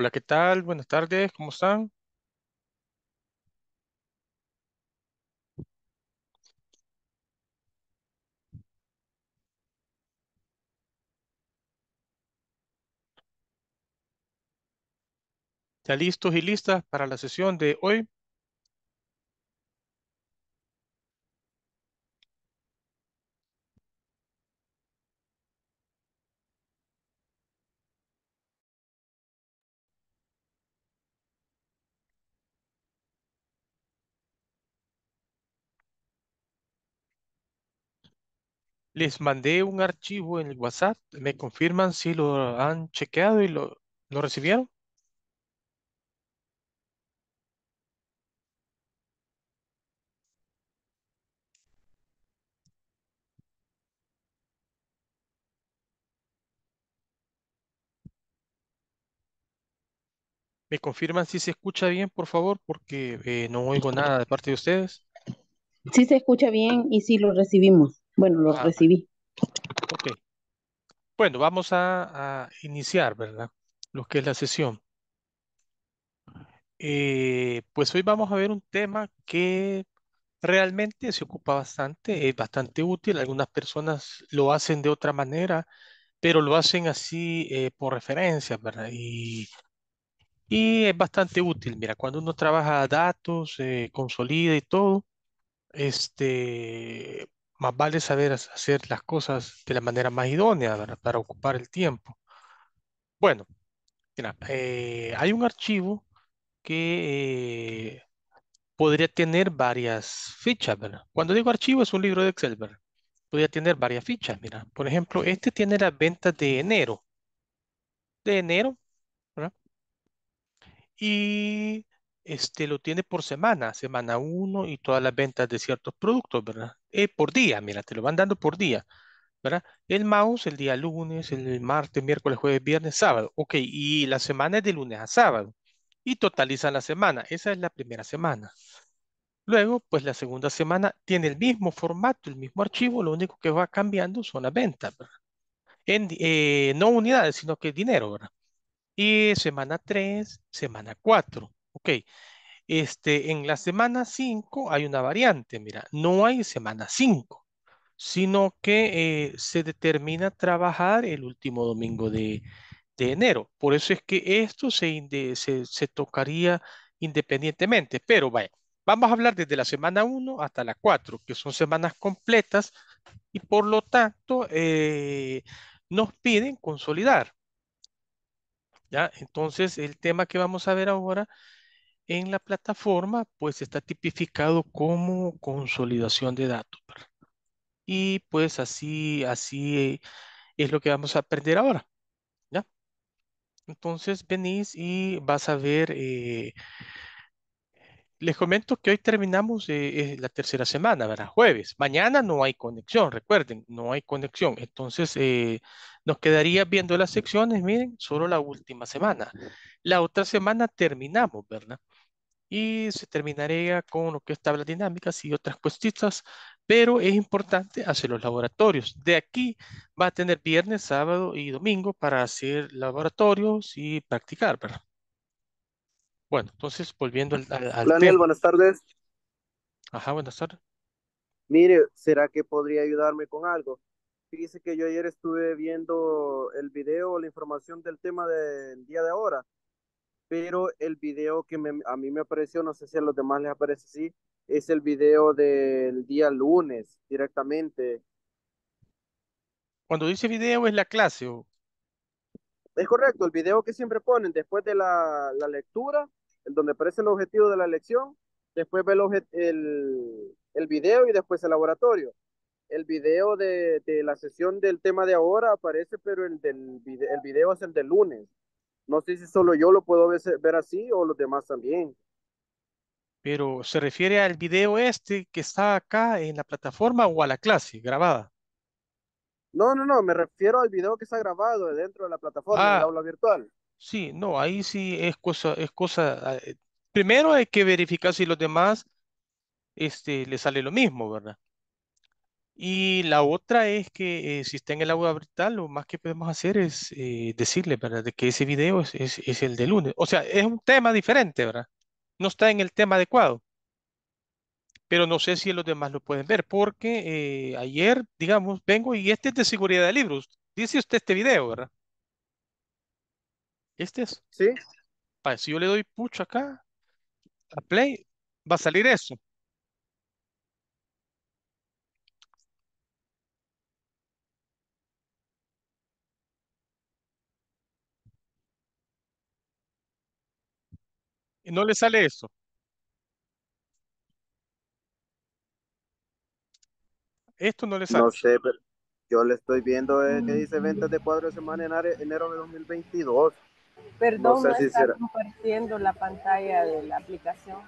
Hola, ¿qué tal? Buenas tardes, ¿cómo están? ¿Ya listos y listas para la sesión de hoy? Les mandé un archivo en el WhatsApp. ¿Me confirman si lo han chequeado y lo, lo recibieron? ¿Me confirman si se escucha bien, por favor? Porque eh, no oigo nada de parte de ustedes. Sí se escucha bien y sí lo recibimos. Bueno, los ah, recibí. Ok. Bueno, vamos a, iniciar, ¿verdad? Lo que es la sesión. Eh, pues hoy vamos a ver un tema que realmente se ocupa bastante, es bastante útil. Algunas personas lo hacen de otra manera, pero lo hacen así eh, por referencia, ¿verdad? Y, y es bastante útil. Mira, cuando uno trabaja datos, eh, consolida y todo, este, más vale saber hacer las cosas de la manera más idónea para ocupar el tiempo. Bueno, mira, eh, hay un archivo que eh, podría tener varias fichas, ¿verdad? Cuando digo archivo es un libro de Excel, ¿verdad? Podría tener varias fichas, mira. Por ejemplo, este tiene las ventas de enero. De enero, ¿verdad? Y este, lo tiene por semana, semana 1 y todas las ventas de ciertos productos, ¿verdad? Eh, por día, mira, te lo van dando por día, ¿verdad? El mouse el día lunes, el martes, miércoles, jueves, viernes, sábado. Ok, y la semana es de lunes a sábado. Y totaliza la semana. Esa es la primera semana. Luego, pues la segunda semana tiene el mismo formato, el mismo archivo, lo único que va cambiando son las ventas, ¿verdad? Eh, no unidades, sino que dinero, ¿verdad? Y semana 3, semana 4 Ok. Este, en la semana 5 hay una variante, mira, no hay semana 5, sino que eh, se determina trabajar el último domingo de, de enero. Por eso es que esto se, se, tocaría independientemente, pero bueno, vamos a hablar desde la semana 1 hasta la 4, que son semanas completas y por lo tanto eh, nos piden consolidar. ¿Ya? Entonces, el tema que vamos a ver ahora en la plataforma, pues está tipificado como consolidación de datos. Y pues así, así es lo que vamos a aprender ahora. ¿ya? Entonces venís y vas a ver... Eh, les comento que hoy terminamos eh, la tercera semana, ¿verdad? Jueves. Mañana no hay conexión, recuerden, no hay conexión. Entonces, eh, nos quedaría viendo las secciones, miren, solo la última semana. La otra semana terminamos, ¿verdad? y se terminaría con lo que es tablas dinámicas y otras cuestitas, pero es importante hacer los laboratorios. De aquí va a tener viernes, sábado y domingo para hacer laboratorios y practicar, ¿verdad? Bueno, entonces volviendo al, Daniel, buenas tardes. Ajá, buenas tardes. Mire, ¿será que podría ayudarme con algo? Fíjese que yo ayer estuve viendo el video, la información del tema del día de ahora pero el video que a mí me apareció, no sé si a los demás les aparece así, es el video del día lunes directamente. Cuando dice video es la clase. ¿o? Es correcto, el video que siempre ponen después de la, la lectura, el donde aparece el objetivo de la lección, después ve el, el, video y después el laboratorio. El video de, de, la sesión del tema de ahora aparece, pero el, del, el video es el de lunes. No sé si solo yo lo puedo ver así o los demás también. Pero se refiere al video este que está acá en la plataforma o a la clase grabada. No, no, no, me refiero al video que está grabado dentro de la plataforma, en la ah. aula virtual. Sí, no, ahí sí es cosa, es cosa. Ah, primero hay que verificar si los demás este, le sale lo mismo, ¿verdad? Y la otra es que eh, si está en el agua virtual lo más que podemos hacer es eh, decirle, ¿verdad? De que ese video es, es, el de lunes. O sea, es un tema diferente, ¿verdad? No está en el tema adecuado. Pero no sé si los demás lo pueden ver, porque eh, ayer, digamos, vengo y este es de seguridad de libros. Dice usted este video, ¿verdad? Este es. Sí. si yo le doy push acá, a play, va a salir eso. no le sale esto. Esto no le sale. No sé, pero yo le estoy viendo eh, que dice ventas de cuadros de semana en enero de 2022. Perdón, no, está compartiendo la pantalla de la aplicación.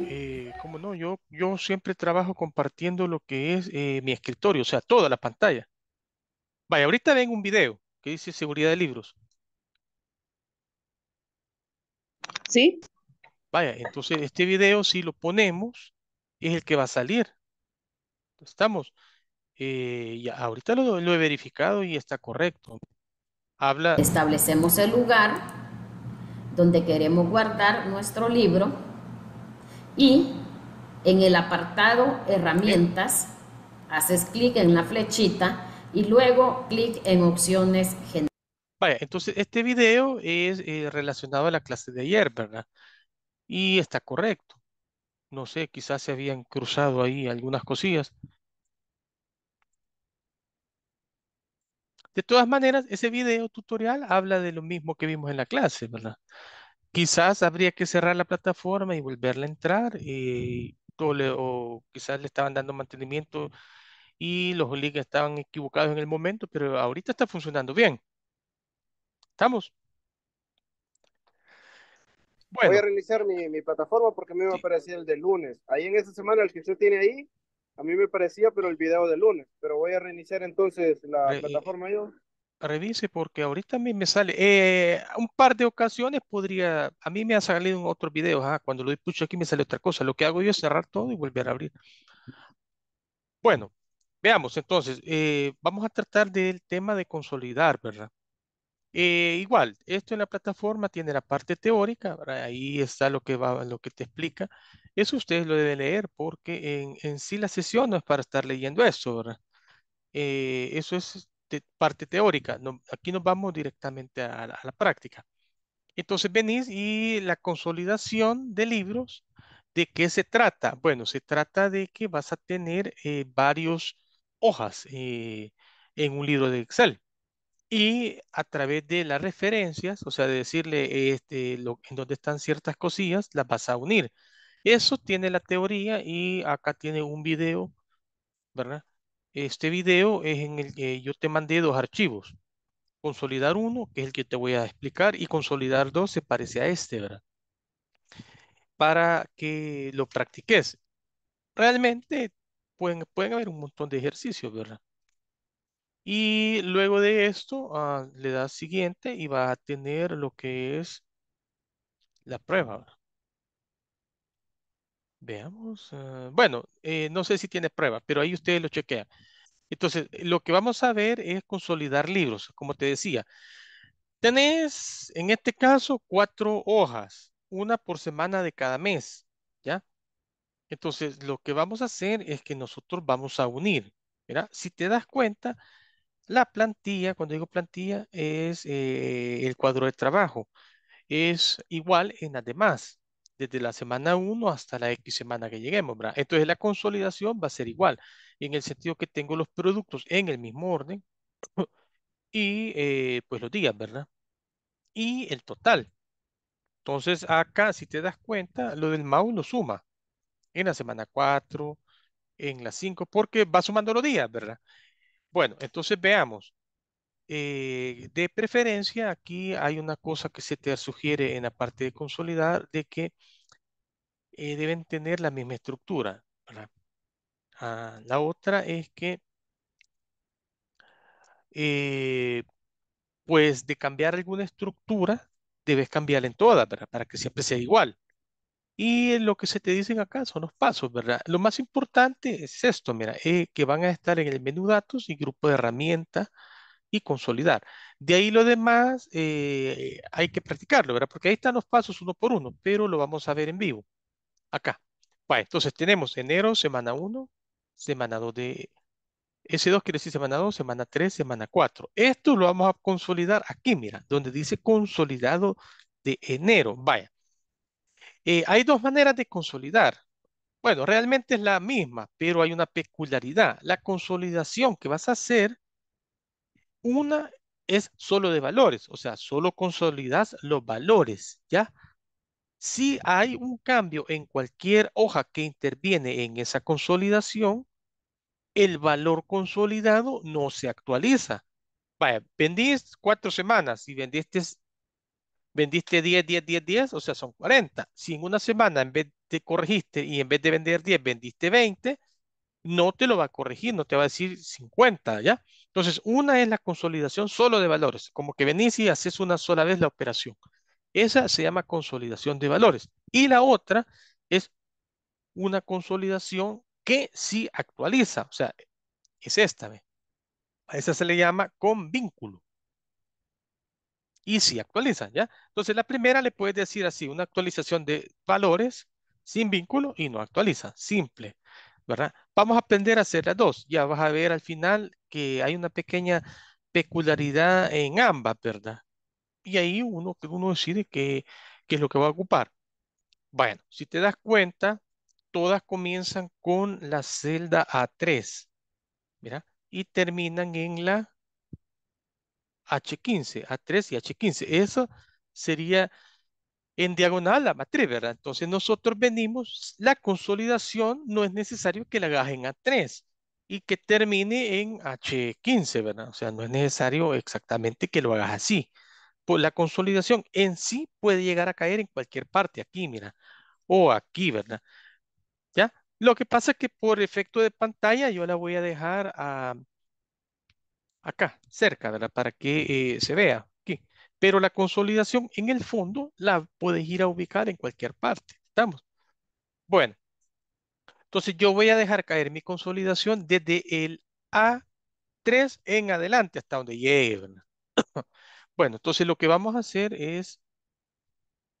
Eh, ¿Cómo como no, yo, yo siempre trabajo compartiendo lo que es eh, mi escritorio, o sea, toda la pantalla. Vaya, ahorita ven un video que dice seguridad de libros. ¿Sí? Vaya, entonces este video si lo ponemos es el que va a salir. Estamos. Eh, ahorita lo, he verificado y está correcto. Habla. Establecemos el lugar donde queremos guardar nuestro libro y en el apartado herramientas haces clic en la flechita y luego clic en opciones generales. Vaya, entonces este video es eh, relacionado a la clase de ayer, ¿verdad? Y está correcto. No sé, quizás se habían cruzado ahí algunas cosillas. De todas maneras, ese video tutorial habla de lo mismo que vimos en la clase, ¿verdad? Quizás habría que cerrar la plataforma y volverla a entrar, y, eh, o, o, quizás le estaban dando mantenimiento y los links estaban equivocados en el momento, pero ahorita está funcionando bien. ¿Estamos? Bueno. Voy a reiniciar mi, plataforma porque me mí me sí. el de lunes. Ahí en esta semana, el que usted tiene ahí, a mí me parecía, pero el video de lunes. Pero voy a reiniciar entonces la eh, plataforma yo. Revise porque ahorita a mí me sale. Eh, un par de ocasiones podría. A mí me ha salido en otros videos. Ah, cuando lo escucho aquí me sale otra cosa. Lo que hago yo es cerrar todo y volver a abrir. Bueno, veamos entonces. Eh, vamos a tratar del tema de consolidar, ¿verdad? Eh, igual, esto en la plataforma tiene la parte teórica, ahí está lo que, va, lo que te explica. Eso ustedes lo deben leer porque en, sí la sesión no es para estar leyendo eso, ¿verdad? Eh, eso es parte teórica. aquí nos vamos directamente a, la práctica. Entonces venís y la consolidación de libros, ¿de qué se trata? Bueno, se trata de que vas a tener eh, varios hojas eh, en un libro de Excel y a través de las referencias, o sea, de decirle este, lo, en dónde están ciertas cosillas, las vas a unir. Eso tiene la teoría y acá tiene un video, ¿verdad? Este video es en el que yo te mandé dos archivos. Consolidar uno, que es el que te voy a explicar, y consolidar dos se parece a este, ¿verdad? Para que lo practiques. Realmente pueden, pueden haber un montón de ejercicios, ¿verdad? Y luego de esto, ah, le das siguiente y va a tener lo que es la prueba. Veamos. Ah, bueno, eh, no sé si tiene prueba, pero ahí ustedes lo chequean. Entonces, lo que vamos a ver es consolidar libros, como te decía. Tenés, en este caso, cuatro hojas, una por semana de cada mes, ¿ya? Entonces, lo que vamos a hacer es que nosotros vamos a unir, ¿verdad? Si te das cuenta, la plantilla, cuando digo plantilla, es eh, el cuadro de trabajo. Es igual en además, desde la semana 1 hasta la X semana que lleguemos. ¿verdad? Entonces la consolidación va a ser igual, en el sentido que tengo los productos en el mismo orden y eh, pues los días, ¿verdad? Y el total. Entonces acá, si te das cuenta, lo del MAU lo suma en la semana 4, en la 5, porque va sumando los días, ¿verdad? Bueno, entonces veamos. Eh, de preferencia, aquí hay una cosa que se te sugiere en la parte de consolidar, de que eh, deben tener la misma estructura. Ah, la otra es que, eh, pues de cambiar alguna estructura, debes cambiarla en todas, Para que siempre sea igual. Y lo que se te dicen acá son los pasos, ¿verdad? Lo más importante es esto, mira, eh, que van a estar en el menú datos y grupo de herramientas y consolidar. De ahí lo demás eh, hay que practicarlo, ¿verdad? Porque ahí están los pasos uno por uno, pero lo vamos a ver en vivo. Acá. Bueno, entonces tenemos enero, semana 1, semana 2 de... S2 quiere decir semana 2, semana 3, semana 4. Esto lo vamos a consolidar aquí, mira, donde dice consolidado de enero. Vaya, eh, hay dos maneras de consolidar. Bueno, realmente es la misma, pero hay una peculiaridad. La consolidación que vas a hacer, una es solo de valores, o sea, solo consolidas los valores, ¿ya? Si hay un cambio en cualquier hoja que interviene en esa consolidación, el valor consolidado no se actualiza. Vaya, vendiste cuatro semanas y vendiste vendiste 10, 10, 10, 10, o sea, son 40. Si en una semana en vez te corregiste y en vez de vender 10, vendiste 20, no te lo va a corregir, no te va a decir 50, ¿ya? Entonces, una es la consolidación solo de valores, como que venís y haces una sola vez la operación. Esa se llama consolidación de valores. Y la otra es una consolidación que sí actualiza, o sea, es esta, ¿ve? A esa se le llama con vínculo y si actualizan, ¿ya? Entonces la primera le puedes decir así, una actualización de valores sin vínculo y no actualiza, simple, ¿verdad? Vamos a aprender a hacer las dos, ya vas a ver al final que hay una pequeña peculiaridad en ambas, ¿verdad? Y ahí uno, uno decide qué, qué es lo que va a ocupar. Bueno, si te das cuenta, todas comienzan con la celda A3, mira, y terminan en la H15, a 3 y H15. Eso sería en diagonal la matriz, ¿verdad? Entonces nosotros venimos, la consolidación no es necesario que la hagas en A3 y que termine en H15, ¿verdad? O sea, no es necesario exactamente que lo hagas así. Por pues, la consolidación en sí puede llegar a caer en cualquier parte, aquí, mira, o aquí, ¿verdad? ¿Ya? Lo que pasa es que por efecto de pantalla yo la voy a dejar a acá, cerca, ¿verdad? Para que eh, se vea aquí. Pero la consolidación en el fondo la puedes ir a ubicar en cualquier parte. ¿Estamos? Bueno. Entonces yo voy a dejar caer mi consolidación desde el A3 en adelante hasta donde llegue. Bueno, entonces lo que vamos a hacer es,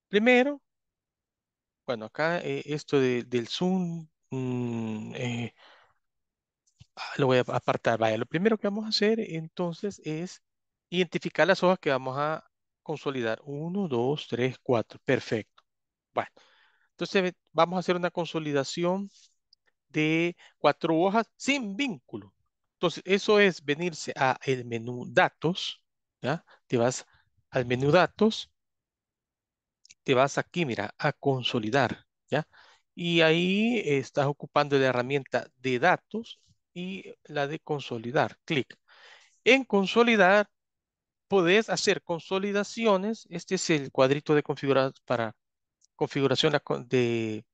primero, bueno, acá eh, esto del zoom, mm, eh, Ah, lo voy a apartar. Vaya, lo primero que vamos a hacer entonces es identificar las hojas que vamos a consolidar. uno, dos, tres, cuatro Perfecto. Bueno, entonces vamos a hacer una consolidación de cuatro hojas sin vínculo. Entonces, eso es venirse a el menú datos, ¿ya? Te vas al menú datos, te vas aquí, mira, a consolidar, ¿ya? Y ahí estás ocupando la herramienta de datos y la de consolidar, clic. En consolidar, podés hacer consolidaciones. Este es el cuadrito de configuración, para configuración de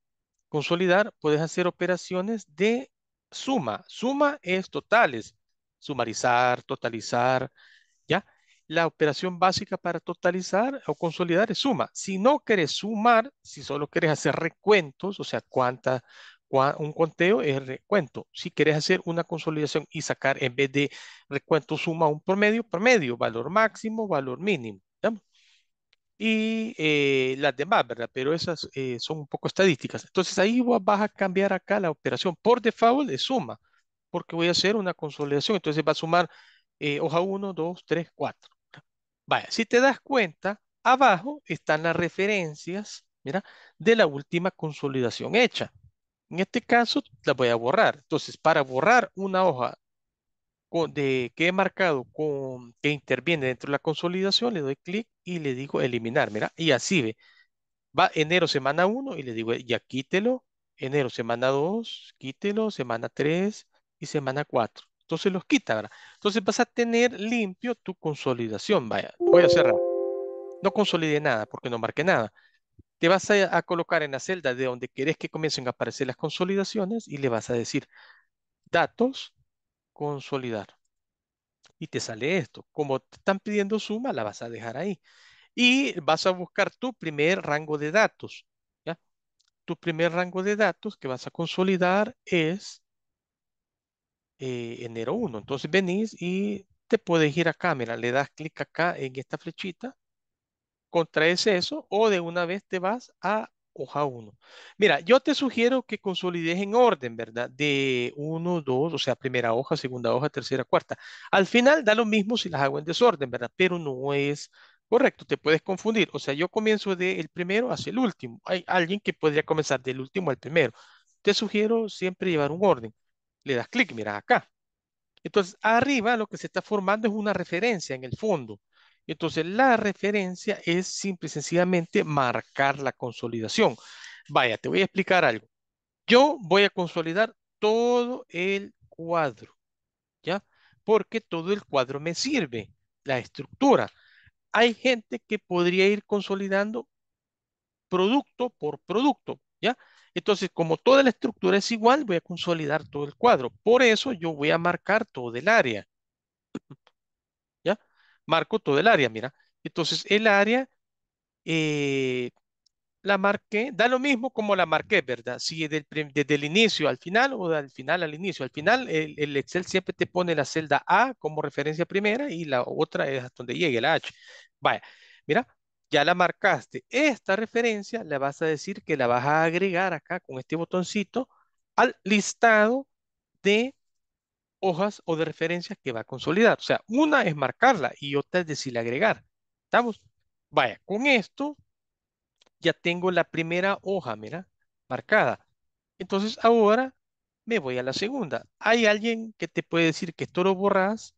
consolidar. puedes hacer operaciones de suma. Suma es totales. Sumarizar, totalizar, ¿ya? La operación básica para totalizar o consolidar es suma. Si no quieres sumar, si solo quieres hacer recuentos, o sea, cuántas un conteo es recuento. Si quieres hacer una consolidación y sacar en vez de recuento suma un promedio, promedio, valor máximo, valor mínimo. Y eh, las demás, ¿verdad? Pero esas eh, son un poco estadísticas. Entonces ahí vas a cambiar acá la operación. Por default es suma, porque voy a hacer una consolidación. Entonces va a sumar eh, hoja 1, 2, 3, 4. Vaya, si te das cuenta, abajo están las referencias, mira, de la última consolidación hecha. En este caso, la voy a borrar. Entonces, para borrar una hoja de, que he marcado que interviene dentro de la consolidación, le doy clic y le digo eliminar. Mira, y así ve. Va enero, semana 1, y le digo, ya quítelo. Enero, semana 2, quítelo. Semana 3 y semana 4. Entonces los quita, ¿verdad? Entonces vas a tener limpio tu consolidación. Vaya, voy a cerrar. No consolide nada porque no marque nada. Te vas a, colocar en la celda de donde querés que comiencen a aparecer las consolidaciones y le vas a decir datos, consolidar. Y te sale esto. Como te están pidiendo suma, la vas a dejar ahí. Y vas a buscar tu primer rango de datos. ¿ya? Tu primer rango de datos que vas a consolidar es eh, enero 1. Entonces venís y te puedes ir acá. cámara le das clic acá en esta flechita contraes eso o de una vez te vas a hoja 1. Mira, yo te sugiero que consolides en orden, ¿verdad? De 1, 2, o sea, primera hoja, segunda hoja, tercera, cuarta. Al final da lo mismo si las hago en desorden, ¿verdad? Pero no es correcto, te puedes confundir. O sea, yo comienzo del el primero hacia el último. Hay alguien que podría comenzar del último al primero. Te sugiero siempre llevar un orden. Le das clic, mira acá. Entonces, arriba lo que se está formando es una referencia en el fondo. Entonces, la referencia es simple y sencillamente marcar la consolidación. Vaya, te voy a explicar algo. Yo voy a consolidar todo el cuadro, ¿ya? Porque todo el cuadro me sirve, la estructura. Hay gente que podría ir consolidando producto por producto, ¿ya? Entonces, como toda la estructura es igual, voy a consolidar todo el cuadro. Por eso yo voy a marcar todo el área marco todo el área, mira. Entonces, el área eh, la marqué, da lo mismo como la marqué, ¿verdad? Si es el, inicio al final o del final al inicio. Al final, el, Excel siempre te pone la celda A como referencia primera y la otra es hasta donde llegue la H. Vaya, mira, ya la marcaste. Esta referencia la vas a decir que la vas a agregar acá con este botoncito al listado de hojas o de referencias que va a consolidar. O sea, una es marcarla y otra es decirle agregar. ¿Estamos? Vaya, con esto ya tengo la primera hoja, mira, marcada. Entonces ahora me voy a la segunda. Hay alguien que te puede decir que esto lo borras,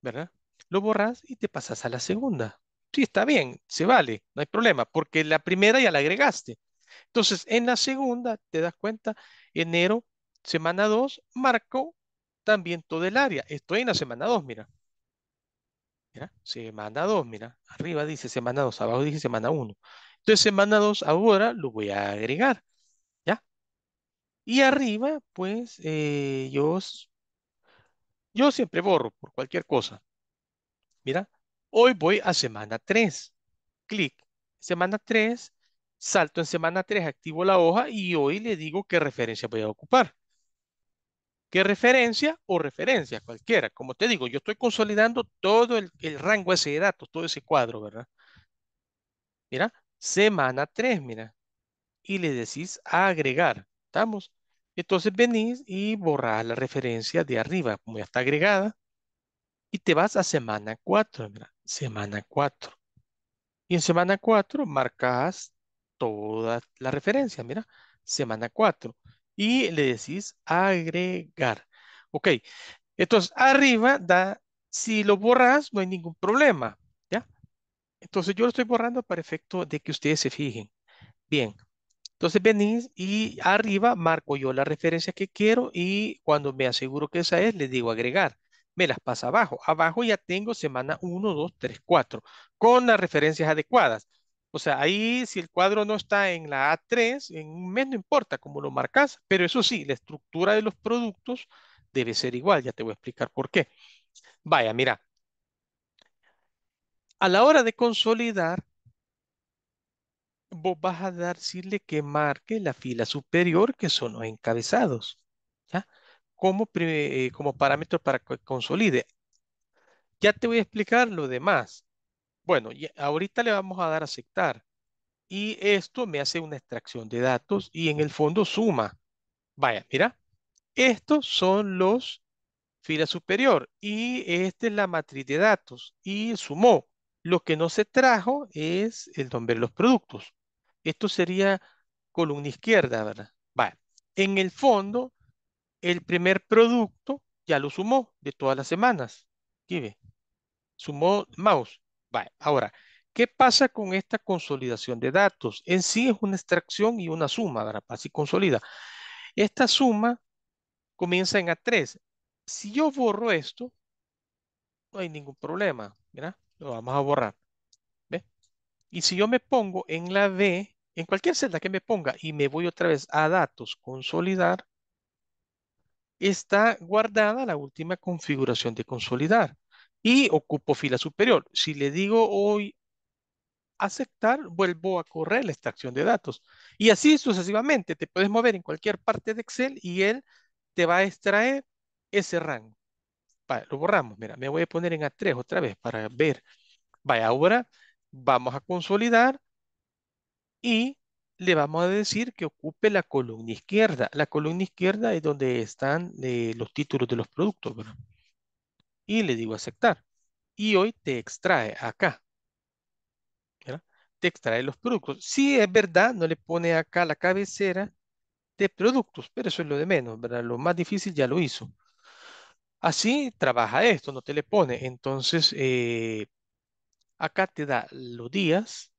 ¿verdad? Lo borras y te pasas a la segunda. Sí, está bien, se vale, no hay problema, porque la primera ya la agregaste. Entonces, en la segunda, te das cuenta, enero, semana 2, marco también todo el área. Estoy en la semana 2, mira. mira. Semana 2, mira. Arriba dice semana 2, abajo dice semana 1. Entonces, semana 2 ahora lo voy a agregar. ¿Ya? Y arriba, pues, eh, yo, yo siempre borro por cualquier cosa. Mira, hoy voy a semana 3. Clic. Semana 3, salto en semana 3, activo la hoja y hoy le digo qué referencia voy a ocupar. ¿Qué referencia o referencia Cualquiera. Como te digo, yo estoy consolidando todo el, rango ese dato, todo ese cuadro, ¿verdad? Mira, semana 3, mira. Y le decís agregar. ¿Estamos? Entonces venís y borrás la referencia de arriba, como ya está agregada. Y te vas a semana 4, mira. Semana 4. Y en semana 4 marcas toda la referencia, mira. Semana 4 y le decís agregar. Ok, entonces arriba da, si lo borras no hay ningún problema, ¿ya? Entonces yo lo estoy borrando para efecto de que ustedes se fijen. Bien, entonces venís y arriba marco yo la referencia que quiero y cuando me aseguro que esa es, le digo agregar. Me las pasa abajo. Abajo ya tengo semana 1, 2, 3, 4 con las referencias adecuadas. O sea, ahí si el cuadro no está en la A3, en un mes no importa cómo lo marcas, pero eso sí, la estructura de los productos debe ser igual, ya te voy a explicar por qué. Vaya, mira, a la hora de consolidar, vos vas a decirle que marque la fila superior, que son los encabezados, ¿ya? Como, eh, como parámetro para que consolide. Ya te voy a explicar lo demás. Bueno, ahorita le vamos a dar a aceptar. Y esto me hace una extracción de datos y en el fondo suma. Vaya, mira, estos son los filas superior y esta es la matriz de datos y sumó. Lo que no se trajo es el nombre de los productos. Esto sería columna izquierda, ¿verdad? Vaya, en el fondo, el primer producto ya lo sumó de todas las semanas. ¿Qué ve? Sumó mouse. Ahora, ¿qué pasa con esta consolidación de datos? En sí es una extracción y una suma, ¿verdad? Así consolida. Esta suma comienza en A3. Si yo borro esto, no hay ningún problema. Mira, lo vamos a borrar. ¿Ve? Y si yo me pongo en la D, en cualquier celda que me ponga y me voy otra vez a datos, consolidar, está guardada la última configuración de consolidar y ocupo fila superior. Si le digo hoy aceptar, vuelvo a correr la extracción de datos. Y así sucesivamente, te puedes mover en cualquier parte de Excel y él te va a extraer ese rango. lo borramos, mira, me voy a poner en A3 otra vez para ver. Vaya, ahora vamos a consolidar y le vamos a decir que ocupe la columna izquierda. La columna izquierda es donde están eh, los títulos de los productos, bueno y le digo aceptar. Y hoy te extrae acá. Te extrae los productos. Si es verdad, no le pone acá la cabecera de productos, pero eso es lo de menos, Lo más difícil ya lo hizo. Así trabaja esto, no te le pone. Entonces, eh, acá te da los días,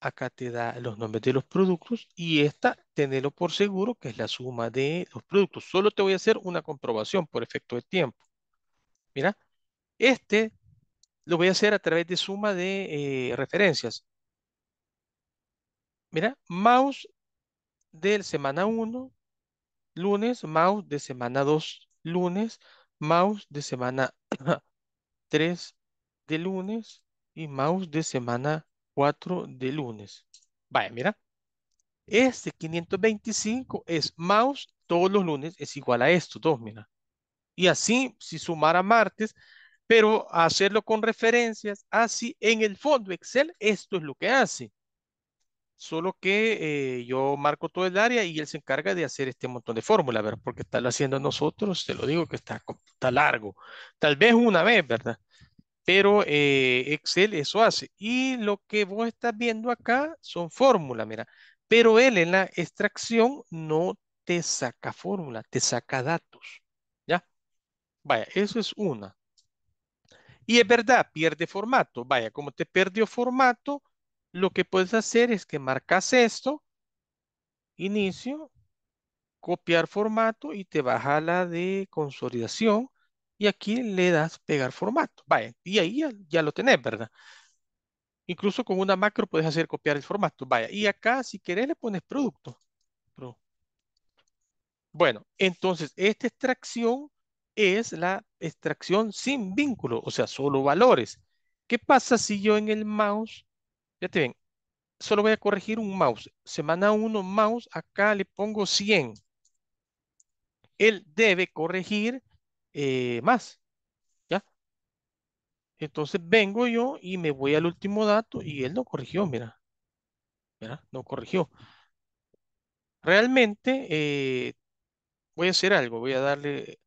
acá te da los nombres de los productos y esta, tenelo por seguro que es la suma de los productos. Solo te voy a hacer una comprobación por efecto de tiempo. Mira, este lo voy a hacer a través de suma de eh, referencias. Mira, mouse de semana 1, lunes, mouse de semana 2, lunes, mouse de semana 3 de lunes y mouse de semana 4 de lunes. Vaya, mira. Este 525 es mouse todos los lunes, es igual a esto, dos, mira. Y así, si sumara martes, pero hacerlo con referencias, así en el fondo Excel, esto es lo que hace. Solo que eh, yo marco todo el área y él se encarga de hacer este montón de fórmulas, ¿verdad? Porque está lo haciendo nosotros, te lo digo que está, está largo. Tal vez una vez, ¿verdad? Pero eh, Excel eso hace. Y lo que vos estás viendo acá son fórmulas, mira. Pero él en la extracción no te saca fórmula, te saca datos. Vaya, eso es una. Y es verdad, pierde formato. Vaya, como te perdió formato, lo que puedes hacer es que marcas esto, inicio, copiar formato y te baja la de consolidación y aquí le das pegar formato. Vaya, y ahí ya, lo tenés, ¿verdad? Incluso con una macro puedes hacer copiar el formato. Vaya, y acá si querés le pones producto. Bueno, entonces esta extracción es la extracción sin vínculo, o sea, solo valores. ¿Qué pasa si yo en el mouse, ya te ven, solo voy a corregir un mouse. Semana 1, mouse, acá le pongo 100. Él debe corregir eh, más. ¿Ya? Entonces vengo yo y me voy al último dato y él no corrigió, mira. mira no corrigió. Realmente eh, voy a hacer algo. Voy a darle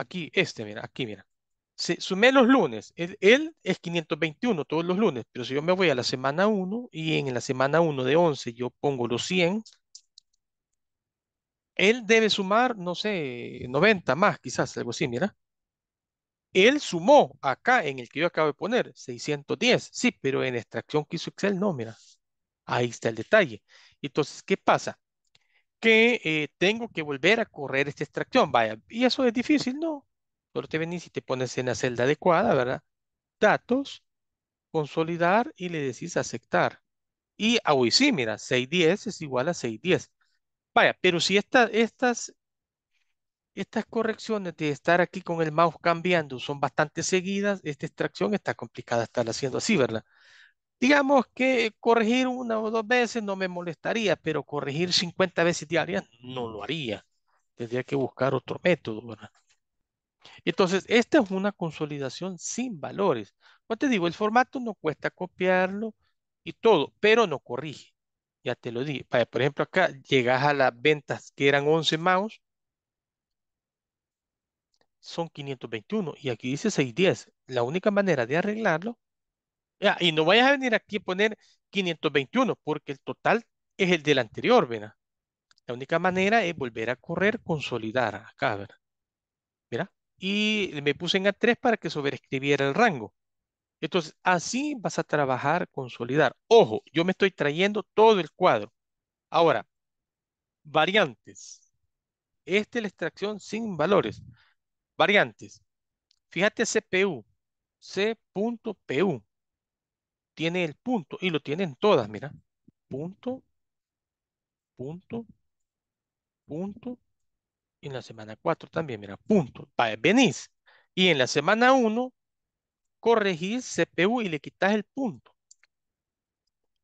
Aquí, este, mira, aquí, mira. Se, sumé los lunes. Él, él, es 521 todos los lunes, pero si yo me voy a la semana 1 y en la semana 1 de 11 yo pongo los 100, él debe sumar, no sé, 90 más, quizás, algo así, mira. Él sumó acá en el que yo acabo de poner 610, sí, pero en extracción que hizo Excel no, mira. Ahí está el detalle. Entonces, ¿qué pasa? que eh, tengo que volver a correr esta extracción, vaya, y eso es difícil, ¿no? Solo te venís y te pones en la celda adecuada, ¿verdad? Datos, consolidar y le decís aceptar. Y hoy ah, sí, mira, 610 es igual a 610. Vaya, pero si esta, estas, estas correcciones de estar aquí con el mouse cambiando son bastante seguidas, esta extracción está complicada estar haciendo así, ¿verdad? Digamos que corregir una o dos veces no me molestaría, pero corregir 50 veces diarias no lo haría. Tendría que buscar otro método, ¿verdad? Entonces, esta es una consolidación sin valores. Como te digo, el formato no cuesta copiarlo y todo, pero no corrige. Ya te lo dije. Por ejemplo, acá llegas a las ventas que eran 11 mouse. Son 521 y aquí dice 610. La única manera de arreglarlo y no vayas a venir aquí a poner 521, porque el total es el del anterior, ¿verdad? La única manera es volver a correr, consolidar acá, ¿verdad? ¿Verdad? Y me puse en A3 para que sobrescribiera el rango. Entonces, así vas a trabajar, consolidar. Ojo, yo me estoy trayendo todo el cuadro. Ahora, variantes. Esta es la extracción sin valores. Variantes. Fíjate CPU. C.PU tiene el punto y lo tienen todas, mira. Punto, punto, punto. Y en la semana 4 también, mira, punto. Venís. Y en la semana 1 corregís CPU y le quitas el punto.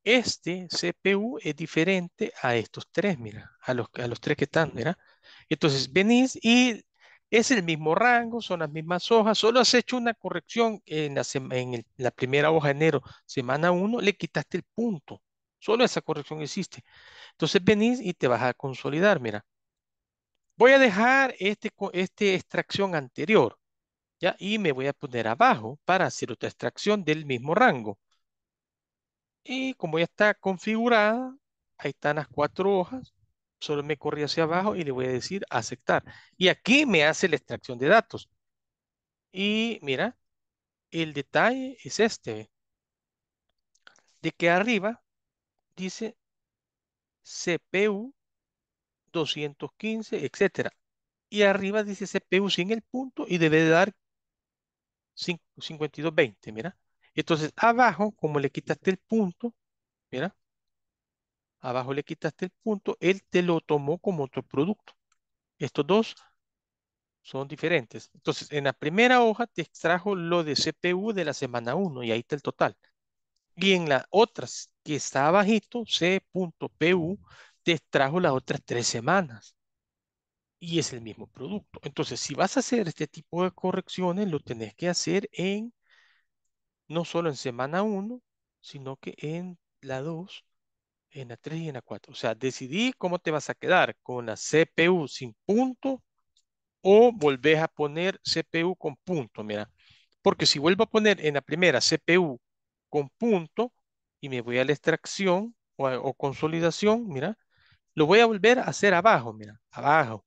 Este CPU es diferente a estos tres, mira, a los, a los tres que están, mira. Entonces venís y es el mismo rango, son las mismas hojas, solo has hecho una corrección en la, en la primera hoja de enero, semana 1, le quitaste el punto. Solo esa corrección existe. Entonces venís y te vas a consolidar, mira. Voy a dejar este, este extracción anterior, ¿ya? Y me voy a poner abajo para hacer otra extracción del mismo rango. Y como ya está configurada, ahí están las cuatro hojas, solo me corrí hacia abajo y le voy a decir aceptar. Y aquí me hace la extracción de datos. Y mira, el detalle es este. De que arriba dice CPU 215, etcétera. Y arriba dice CPU sin el punto y debe de dar 5220, mira. Entonces, abajo, como le quitaste el punto, mira, abajo le quitaste el punto, él te lo tomó como otro producto. Estos dos son diferentes. Entonces, en la primera hoja te extrajo lo de CPU de la semana 1 y ahí está el total. Y en la otra que está abajito, C.PU, te extrajo las otras tres semanas. Y es el mismo producto. Entonces, si vas a hacer este tipo de correcciones, lo tenés que hacer en, no solo en semana 1, sino que en la 2 en la 3 y en la 4. O sea, decidí cómo te vas a quedar con la CPU sin punto o volvés a poner CPU con punto, mira. Porque si vuelvo a poner en la primera CPU con punto y me voy a la extracción o, consolidación, mira, lo voy a volver a hacer abajo, mira, abajo.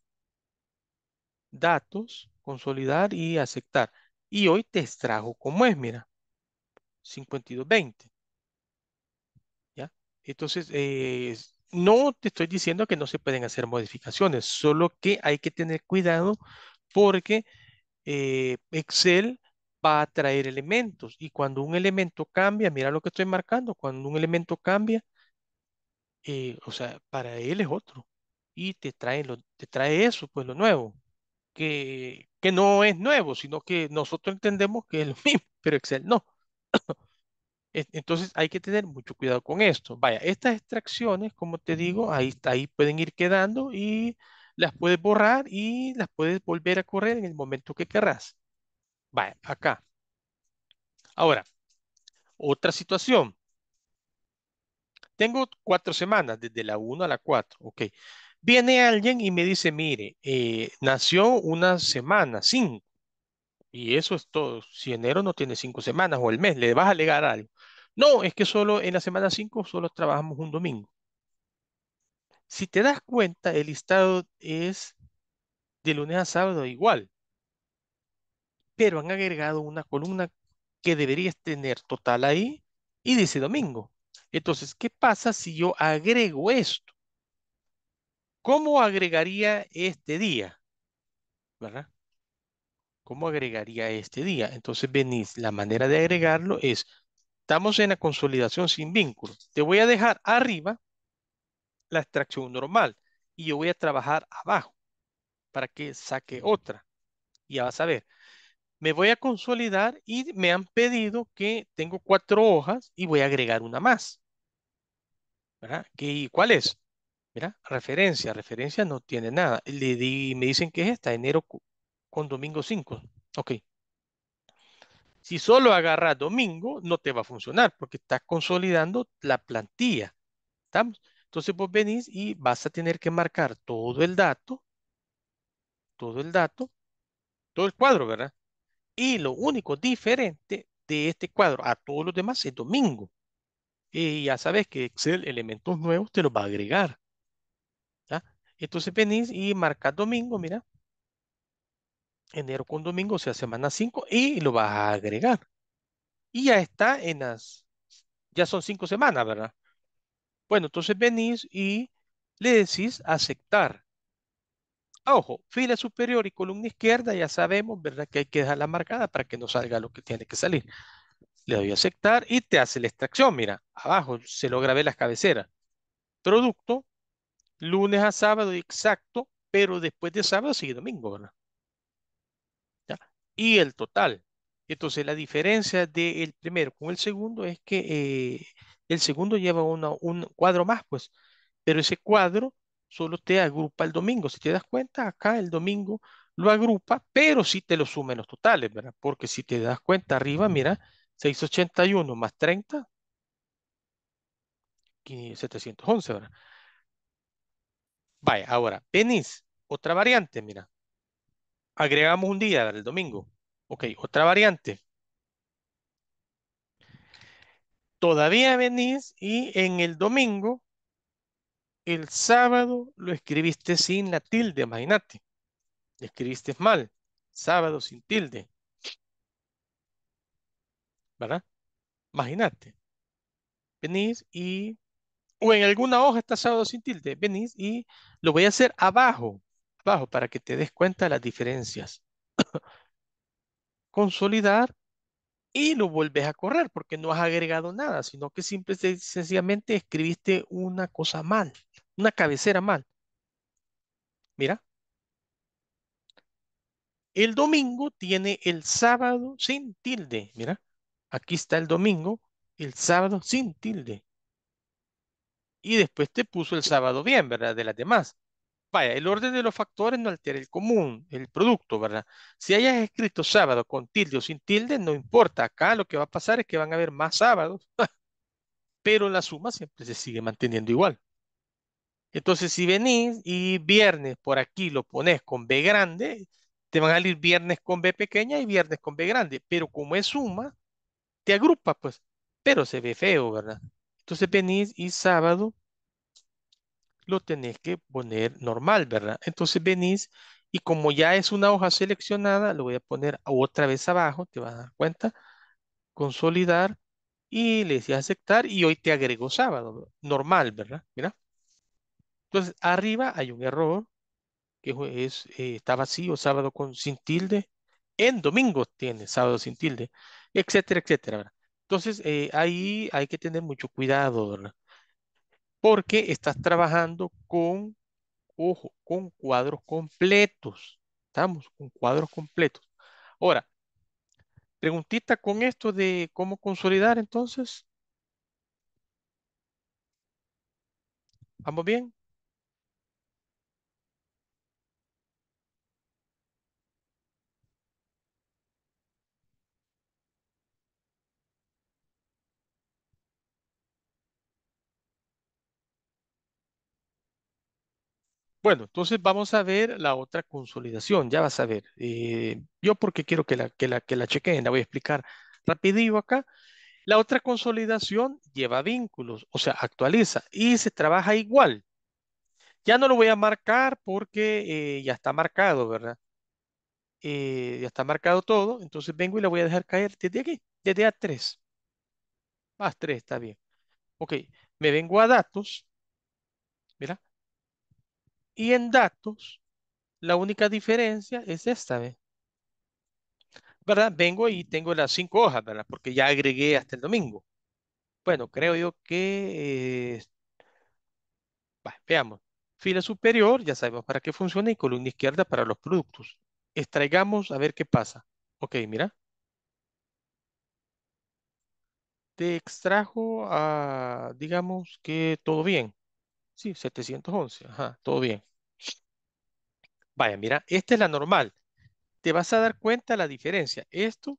Datos, consolidar y aceptar. Y hoy te extrajo como es, mira. 5220. Entonces, eh, no te estoy diciendo que no se pueden hacer modificaciones, solo que hay que tener cuidado porque eh, Excel va a traer elementos y cuando un elemento cambia, mira lo que estoy marcando, cuando un elemento cambia, eh, o sea, para él es otro y te trae, lo, te trae eso, pues lo nuevo, que, que no es nuevo, sino que nosotros entendemos que es lo mismo, pero Excel no. Entonces hay que tener mucho cuidado con esto. Vaya, estas extracciones, como te digo, ahí, ahí pueden ir quedando y las puedes borrar y las puedes volver a correr en el momento que querrás. Vaya, acá. Ahora, otra situación. Tengo cuatro semanas, desde la 1 a la 4. Ok. Viene alguien y me dice, mire, eh, nació una semana, cinco. Y eso es todo. Si enero no tiene cinco semanas o el mes, le vas a alegar algo. No, es que solo en la semana 5 solo trabajamos un domingo. Si te das cuenta, el listado es de lunes a sábado igual, pero han agregado una columna que deberías tener total ahí y dice domingo. Entonces, ¿qué pasa si yo agrego esto? ¿Cómo agregaría este día? ¿Verdad? ¿Cómo agregaría este día? Entonces, venís, la manera de agregarlo es Estamos en la consolidación sin vínculo. Te voy a dejar arriba la extracción normal y yo voy a trabajar abajo para que saque otra. Ya vas a ver. Me voy a consolidar y me han pedido que tengo cuatro hojas y voy a agregar una más. ¿Verdad? ¿Y cuál es? Mira, referencia. Referencia no tiene nada. Le di, me dicen que es esta, enero con domingo 5. Ok, si solo agarras domingo, no te va a funcionar porque estás consolidando la plantilla. ¿Estamos? Entonces vos venís y vas a tener que marcar todo el dato, todo el dato, todo el cuadro, ¿verdad? Y lo único diferente de este cuadro a todos los demás es domingo. Y ya sabes que Excel elementos nuevos te los va a agregar. Entonces venís y marcas domingo, mira enero con domingo, o sea, semana 5, y lo vas a agregar. Y ya está en las, ya son cinco semanas, ¿verdad? Bueno, entonces venís y le decís aceptar. Ah, ojo, fila superior y columna izquierda, ya sabemos, ¿verdad? Que hay que dejarla marcada para que no salga lo que tiene que salir. Le doy a aceptar y te hace la extracción. Mira, abajo se lo grabé las cabeceras. Producto, lunes a sábado exacto, pero después de sábado sigue domingo, ¿verdad? y el total. Entonces, la diferencia del primero con el segundo es que eh, el segundo lleva un cuadro más, pues, pero ese cuadro solo te agrupa el domingo. Si te das cuenta, acá el domingo lo agrupa, pero si te lo sumen los totales, ¿verdad? Porque si te das cuenta arriba, mira, 681 más 30, 711, ¿verdad? Vaya, ahora, venís, otra variante, mira, Agregamos un día, el domingo. Ok, otra variante. Todavía venís y en el domingo, el sábado lo escribiste sin la tilde, imagínate. Lo escribiste mal. Sábado sin tilde. ¿Verdad? Imagínate. Venís y... O en alguna hoja está sábado sin tilde. Venís y lo voy a hacer abajo bajo para que te des cuenta las diferencias. Consolidar y lo vuelves a correr porque no has agregado nada, sino que simplemente sencillamente escribiste una cosa mal, una cabecera mal. Mira. El domingo tiene el sábado sin tilde. Mira, aquí está el domingo, el sábado sin tilde. Y después te puso el sábado bien, ¿verdad? De las demás. Vaya, el orden de los factores no altera el común, el producto, ¿verdad? Si hayas escrito sábado con tilde o sin tilde, no importa. Acá lo que va a pasar es que van a haber más sábados, pero la suma siempre se sigue manteniendo igual. Entonces, si venís y viernes por aquí lo pones con B grande, te van a salir viernes con B pequeña y viernes con B grande. Pero como es suma, te agrupa, pues. Pero se ve feo, ¿verdad? Entonces venís y sábado lo tenés que poner normal, ¿verdad? Entonces venís y como ya es una hoja seleccionada, lo voy a poner otra vez abajo, te vas a dar cuenta, consolidar y le decís aceptar y hoy te agrego sábado, normal, ¿verdad? Mira. Entonces arriba hay un error que es, eh, está vacío, sábado con sin tilde, en domingo tiene sábado sin tilde, etcétera, etcétera, ¿verdad? Entonces, eh, ahí hay que tener mucho cuidado, ¿verdad? porque estás trabajando con, ojo, con cuadros completos. Estamos con cuadros completos. Ahora, preguntita con esto de cómo consolidar entonces. ¿Vamos bien? Bueno, entonces vamos a ver la otra consolidación, ya vas a ver. Eh, yo porque quiero que la, que, la, chequen, la voy a explicar rapidito acá. La otra consolidación lleva vínculos, o sea, actualiza y se trabaja igual. Ya no lo voy a marcar porque eh, ya está marcado, ¿verdad? Eh, ya está marcado todo, entonces vengo y la voy a dejar caer desde aquí, desde A3. Más 3, está bien. Ok, me vengo a datos y en datos, la única diferencia es esta, vez. ¿Verdad? Vengo y mm. tengo las cinco hojas, ¿verdad? Porque ya agregué hasta el domingo. Bueno, creo yo que... Eh, veamos. Fila superior, ya sabemos para qué funciona, y columna izquierda para los productos. Extraigamos a ver qué pasa. Ok, mira. Te extrajo a, digamos que todo bien. Sí, 711, ajá, todo bien. Vaya, mira, esta es la normal. Te vas a dar cuenta la diferencia. Esto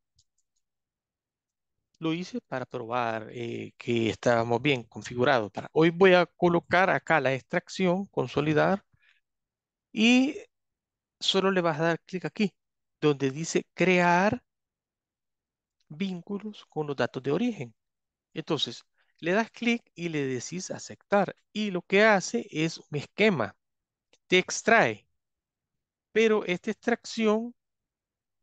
lo hice para probar eh, que estábamos bien configurados. Para... Hoy voy a colocar acá la extracción, consolidar, y solo le vas a dar clic aquí, donde dice crear vínculos con los datos de origen. Entonces, le das clic y le decís aceptar. Y lo que hace es un esquema. Te extrae pero esta extracción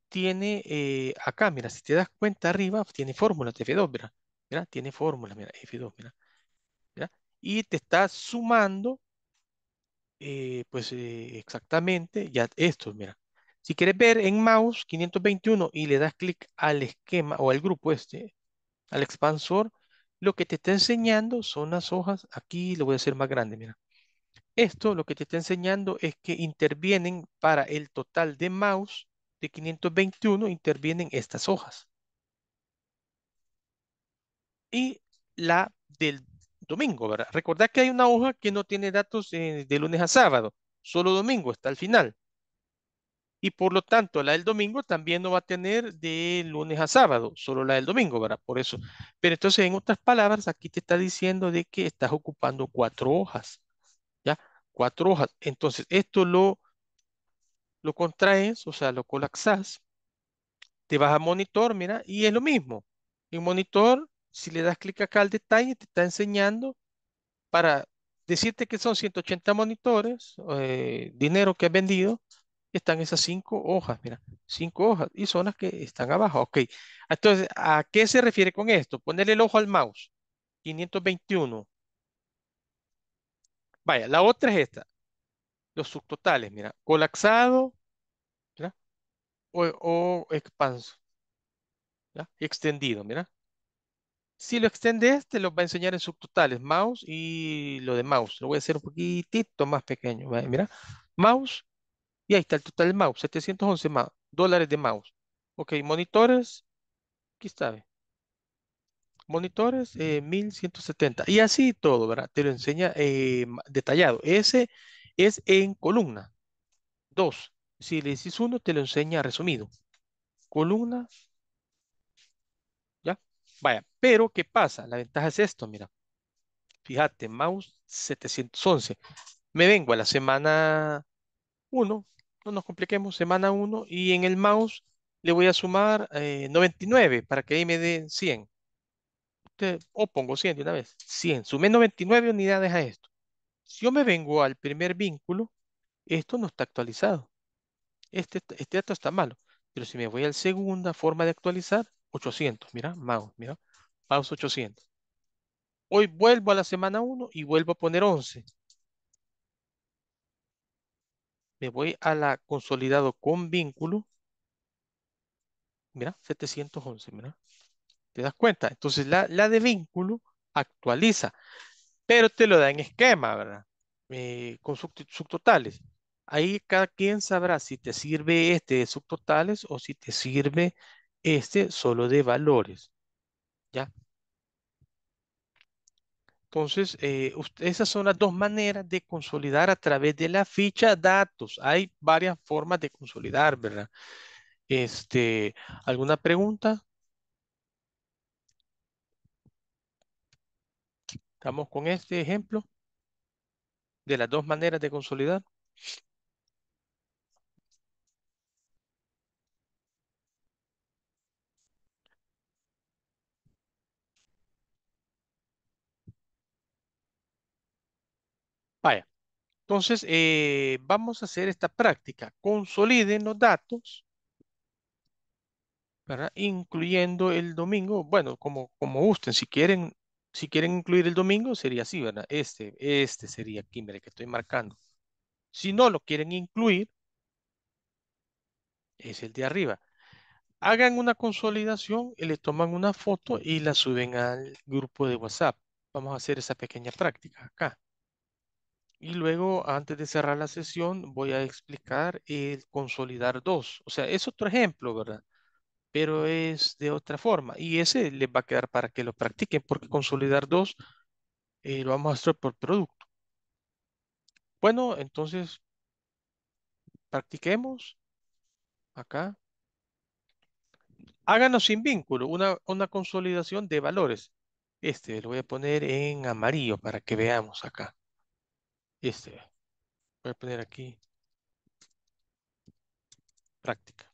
tiene eh, acá, mira, si te das cuenta arriba, tiene fórmulas de F2, mira, mira tiene fórmulas, mira, F2, mira, y te está sumando, eh, pues eh, exactamente, ya esto, mira. Si quieres ver en mouse 521 y le das clic al esquema o al grupo este, al expansor, lo que te está enseñando son las hojas, aquí lo voy a hacer más grande, mira. Esto lo que te está enseñando es que intervienen para el total de mouse de 521, intervienen estas hojas. Y la del domingo, ¿verdad? Recordad que hay una hoja que no tiene datos eh, de lunes a sábado, solo domingo, está al final. Y por lo tanto, la del domingo también no va a tener de lunes a sábado, solo la del domingo, ¿verdad? Por eso. Pero entonces, en otras palabras, aquí te está diciendo de que estás ocupando cuatro hojas cuatro hojas. Entonces, esto lo, lo contraes, o sea, lo colapsas, te vas a monitor, mira, y es lo mismo. En monitor, si le das clic acá al detalle, te está enseñando para decirte que son 180 monitores, eh, dinero que has vendido, están esas cinco hojas, mira, cinco hojas, y son las que están abajo, ok. Entonces, ¿a qué se refiere con esto? Ponerle el ojo al mouse, 521, Vaya, la otra es esta. Los subtotales, mira, colapsado O, o, expanso. Extendido, mira. Si lo extende este, lo va a enseñar en subtotales, mouse y lo de mouse. Lo voy a hacer un poquitito más pequeño. Mira, mouse, y ahí está el total de mouse, 711 más, dólares de mouse. Ok, monitores, aquí está monitores 1170 eh, y así todo, ¿verdad? Te lo enseña eh, detallado. Ese es en columna. Dos, si le decís uno, te lo enseña resumido. Columna. ¿Ya? Vaya, pero ¿qué pasa? La ventaja es esto, mira. Fíjate, mouse 711. Me vengo a la semana 1, no nos compliquemos, semana 1, y en el mouse le voy a sumar 99 eh, para que ahí me den 100 o pongo 100 de una vez. 100. Sumé 99 unidades a esto. Si yo me vengo al primer vínculo, esto no está actualizado. Este, este dato está malo. Pero si me voy a la segunda forma de actualizar, 800. Mira, mouse, mira. Mouse 800. Hoy vuelvo a la semana 1 y vuelvo a poner 11. Me voy a la consolidado con vínculo. Mira, 711, mira. ¿Te das cuenta? Entonces la, de vínculo actualiza, pero te lo da en esquema, ¿verdad? Eh, con subtotales. Ahí cada quien sabrá si te sirve este de subtotales o si te sirve este solo de valores. ¿Ya? Entonces, eh, esas son las dos maneras de consolidar a través de la ficha datos. Hay varias formas de consolidar, ¿verdad? Este, ¿alguna pregunta? Estamos con este ejemplo de las dos maneras de consolidar. Vaya, entonces eh, vamos a hacer esta práctica. Consoliden los datos, ¿verdad? incluyendo el domingo. Bueno, como, como gusten, si quieren si quieren incluir el domingo, sería así, ¿verdad? Este, este sería aquí, que estoy marcando. Si no lo quieren incluir, es el de arriba. Hagan una consolidación y le toman una foto y la suben al grupo de WhatsApp. Vamos a hacer esa pequeña práctica acá. Y luego, antes de cerrar la sesión, voy a explicar el consolidar dos. O sea, es otro ejemplo, ¿verdad? pero es de otra forma. Y ese les va a quedar para que lo practiquen, porque consolidar dos eh, lo vamos a hacer por producto. Bueno, entonces, practiquemos acá. Háganos sin vínculo una, una consolidación de valores. Este lo voy a poner en amarillo para que veamos acá. Este voy a poner aquí práctica.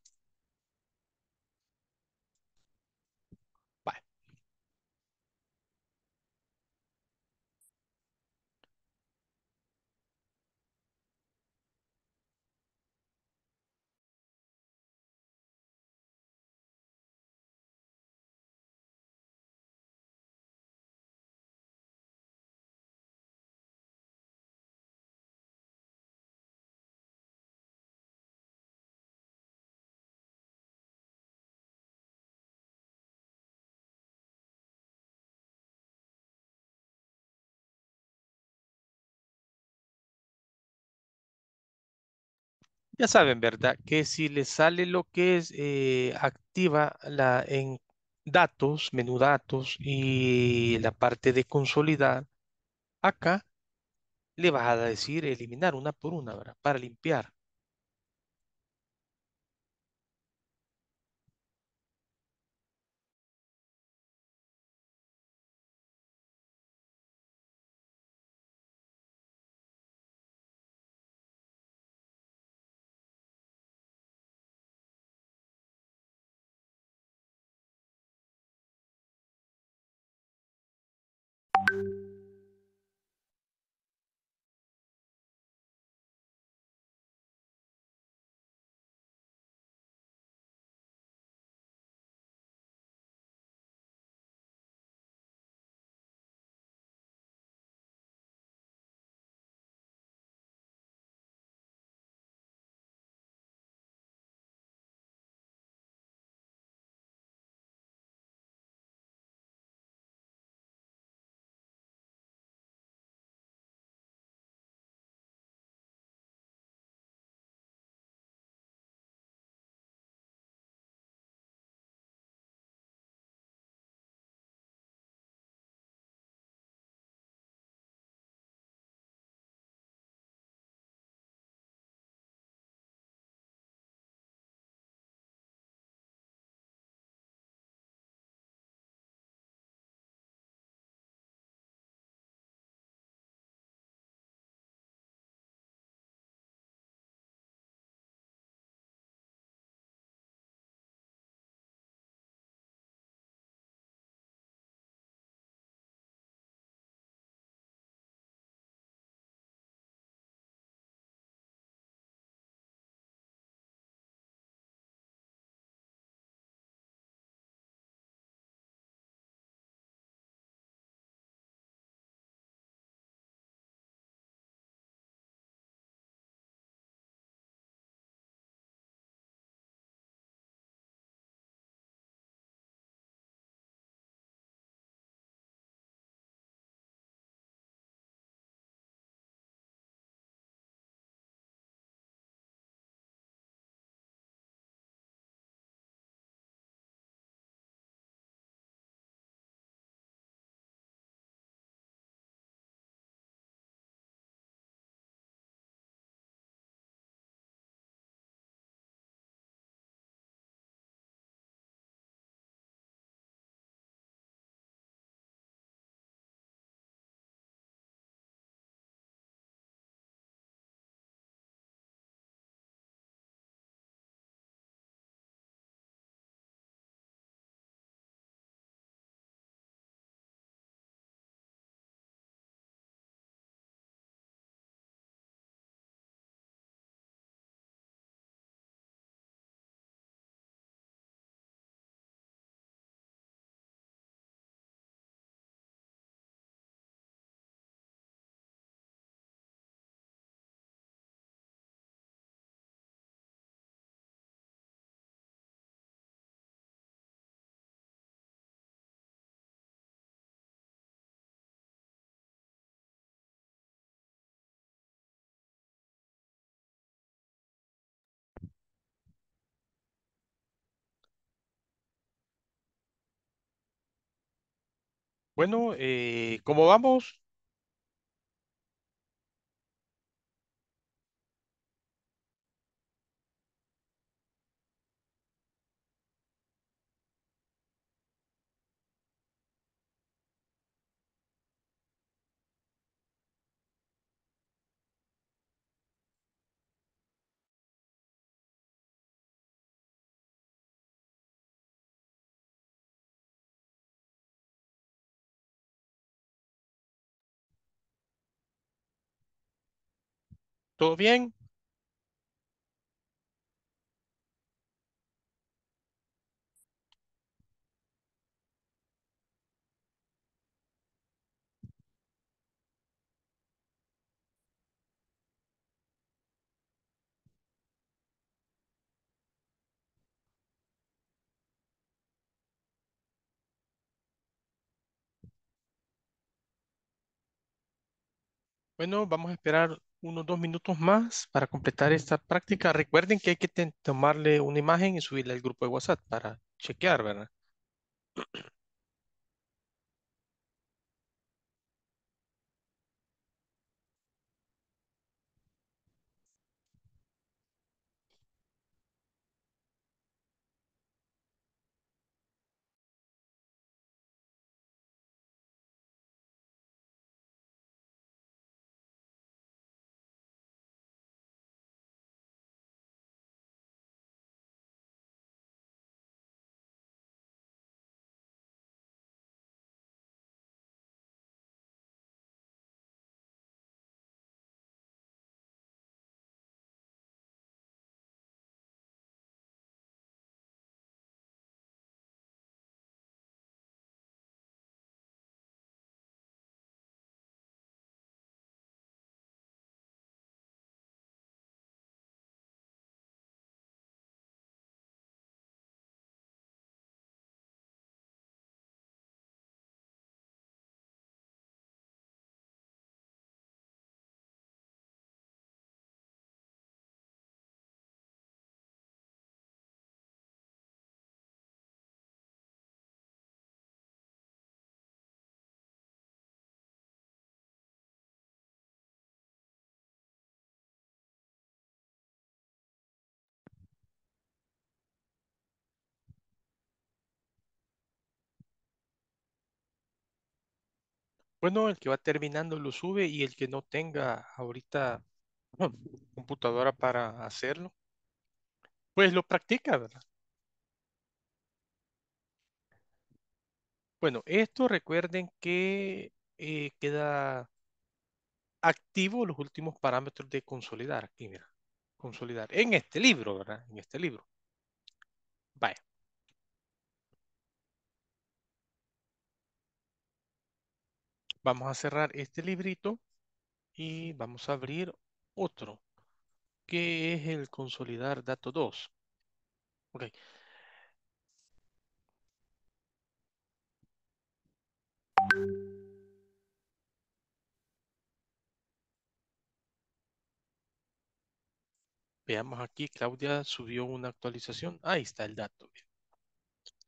Ya saben, ¿verdad? Que si les sale lo que es eh, activa la, en datos, menú datos y la parte de consolidar, acá le vas a decir eliminar una por una, ¿verdad? Para limpiar. Bueno, eh, ¿cómo vamos? ¿Todo bien? Bueno, vamos a esperar unos dos minutos más para completar esta práctica. Recuerden que hay que tomarle una imagen y subirla al grupo de WhatsApp para chequear, ¿verdad? Bueno, el que va terminando lo sube y el que no tenga ahorita computadora para hacerlo, pues lo practica, ¿verdad? Bueno, esto recuerden que eh, queda activo los últimos parámetros de consolidar. Aquí, mira, consolidar. En este libro, ¿verdad? En este libro. Vaya. Vamos a cerrar este librito y vamos a abrir otro, que es el consolidar dato 2. Ok. Veamos aquí, Claudia subió una actualización. Ahí está el dato.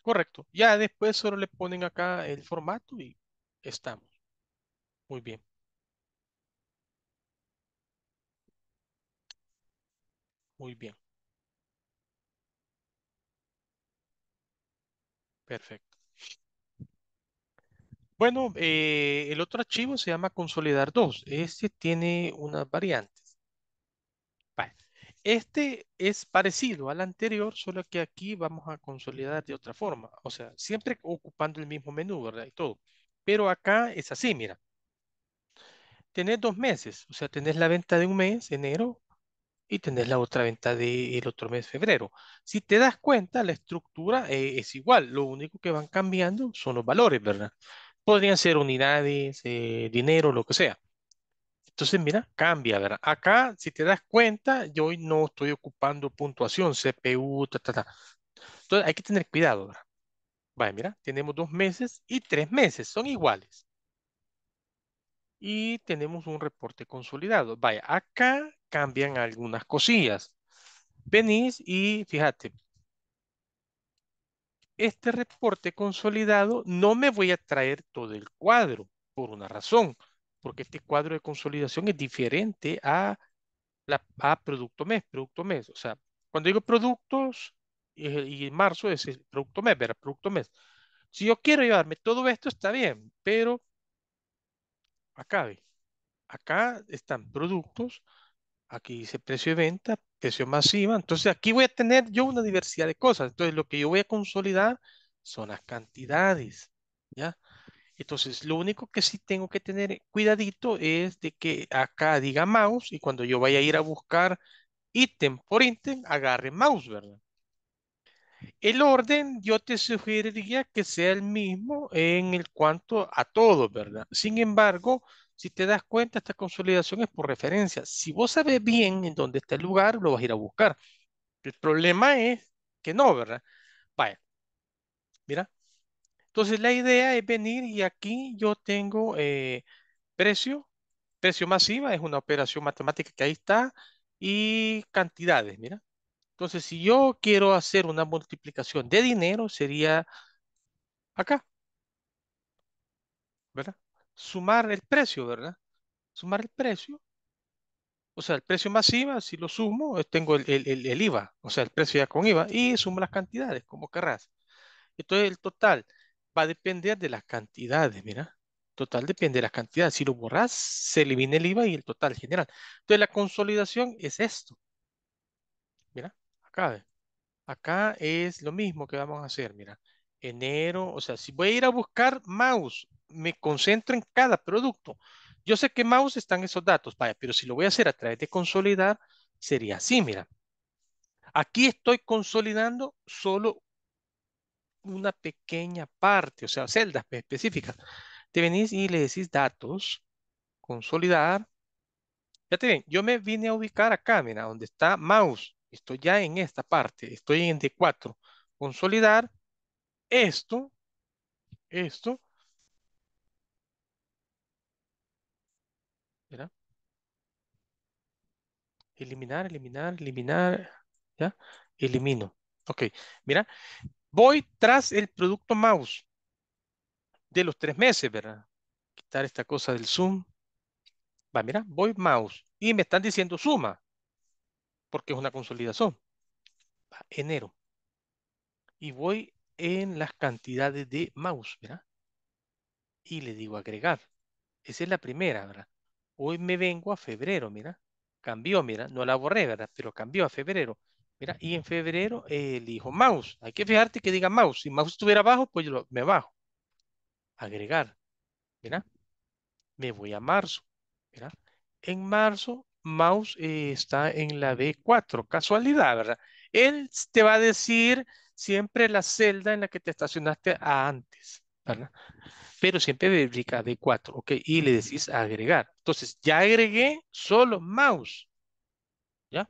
Correcto. Ya después solo le ponen acá el formato y estamos. Muy bien. Muy bien. Perfecto. Bueno, eh, el otro archivo se llama Consolidar 2. Este tiene unas variantes. Este es parecido al anterior, solo que aquí vamos a consolidar de otra forma. O sea, siempre ocupando el mismo menú, ¿verdad? Y todo. Pero acá es así, mira tenés dos meses, o sea, tenés la venta de un mes, enero, y tenés la otra venta del otro mes, febrero. Si te das cuenta, la estructura eh, es igual, lo único que van cambiando son los valores, ¿verdad? Podrían ser unidades, eh, dinero, lo que sea. Entonces, mira, cambia, ¿verdad? Acá, si te das cuenta, yo hoy no estoy ocupando puntuación, CPU, ta, ta, ta. Entonces, hay que tener cuidado, ¿verdad? Vale, mira, tenemos dos meses y tres meses, son iguales y tenemos un reporte consolidado. Vaya, acá cambian algunas cosillas. Venís y fíjate, este reporte consolidado no me voy a traer todo el cuadro por una razón, porque este cuadro de consolidación es diferente a, la, producto mes, producto mes. O sea, cuando digo productos eh, y en marzo es producto mes, verá, producto mes. Si yo quiero llevarme todo esto está bien, pero acabe. Acá están productos, aquí dice precio de venta, precio masiva. Entonces aquí voy a tener yo una diversidad de cosas. Entonces lo que yo voy a consolidar son las cantidades, ¿ya? Entonces lo único que sí tengo que tener cuidadito es de que acá diga mouse y cuando yo vaya a ir a buscar ítem por ítem, agarre mouse, ¿verdad? El orden yo te sugeriría que sea el mismo en el cuanto a todo, ¿verdad? Sin embargo, si te das cuenta, esta consolidación es por referencia. Si vos sabes bien en dónde está el lugar, lo vas a ir a buscar. El problema es que no, ¿verdad? Vaya, mira. Entonces la idea es venir y aquí yo tengo eh, precio, precio masiva, es una operación matemática que ahí está, y cantidades, mira. Entonces, si yo quiero hacer una multiplicación de dinero, sería acá. ¿Verdad? Sumar el precio, ¿verdad? Sumar el precio. O sea, el precio más IVA, si lo sumo, eh, tengo el, el IVA. O sea, el precio ya con IVA. Y sumo las cantidades, como querrás. Entonces, el total va a depender de las cantidades, mira. Total depende de las cantidades. Si lo borras, se elimina el IVA y el total general. Entonces, la consolidación es esto. Acá es lo mismo que vamos a hacer, mira. Enero, o sea, si voy a ir a buscar mouse, me concentro en cada producto. Yo sé que mouse están esos datos, vaya, pero si lo voy a hacer a través de consolidar, sería así, mira. Aquí estoy consolidando solo una pequeña parte, o sea, celdas pues, específicas. Te venís y le decís datos, consolidar. Ya te ven, yo me vine a ubicar acá, mira, donde está mouse. Estoy ya en esta parte, estoy en D4. Consolidar esto, esto. Eliminar, eliminar, eliminar, ¿ya? Elimino. Ok, mira, voy tras el producto mouse de los tres meses, ¿verdad? Quitar esta cosa del zoom. Va, mira, voy mouse y me están diciendo suma porque es una consolidación. Enero. Y voy en las cantidades de mouse, ¿verdad? Y le digo agregar. Esa es la primera, ¿verdad? Hoy me vengo a febrero, mira. Cambió, mira. No la borré, ¿verdad? Pero cambió a febrero. Mira, y en febrero elijo mouse. Hay que fijarte que diga mouse. Si mouse estuviera abajo, pues yo me bajo. Agregar. Mira. Me voy a marzo. Mira. En marzo mouse eh, está en la B4. Casualidad, ¿verdad? Él te va a decir siempre la celda en la que te estacionaste antes, ¿verdad? Pero siempre bíblica D4, ¿ok? Y le decís agregar. Entonces, ya agregué solo mouse. ¿Ya?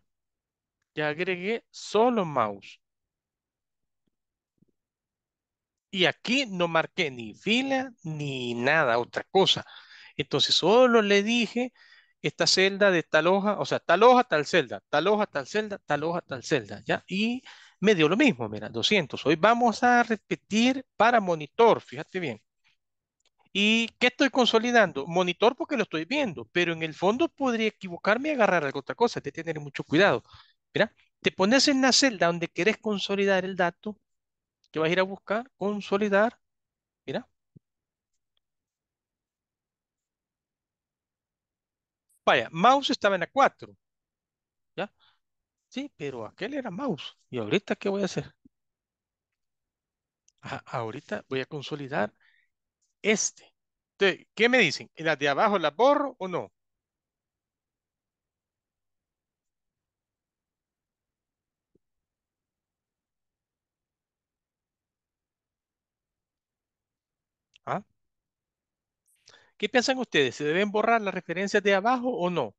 Ya agregué solo mouse. Y aquí no marqué ni fila ni nada, otra cosa. Entonces, solo le dije esta celda de tal hoja, o sea, tal hoja, tal celda, tal hoja, tal celda, tal hoja, tal celda, ¿ya? Y me dio lo mismo, mira, 200. Hoy vamos a repetir para monitor, fíjate bien. ¿Y qué estoy consolidando? Monitor porque lo estoy viendo, pero en el fondo podría equivocarme y agarrar alguna otra cosa, te tener mucho cuidado. Mira, te pones en la celda donde quieres consolidar el dato, que vas a ir a buscar, consolidar, mira, Vaya, mouse estaba en a 4. ¿Ya? Sí, pero aquel era mouse. ¿Y ahorita qué voy a hacer? ahorita voy a consolidar este. Entonces, ¿qué me dicen? ¿Las de abajo las borro o no? ¿Ah? ¿Qué piensan ustedes? ¿Se deben borrar las referencias de abajo o no?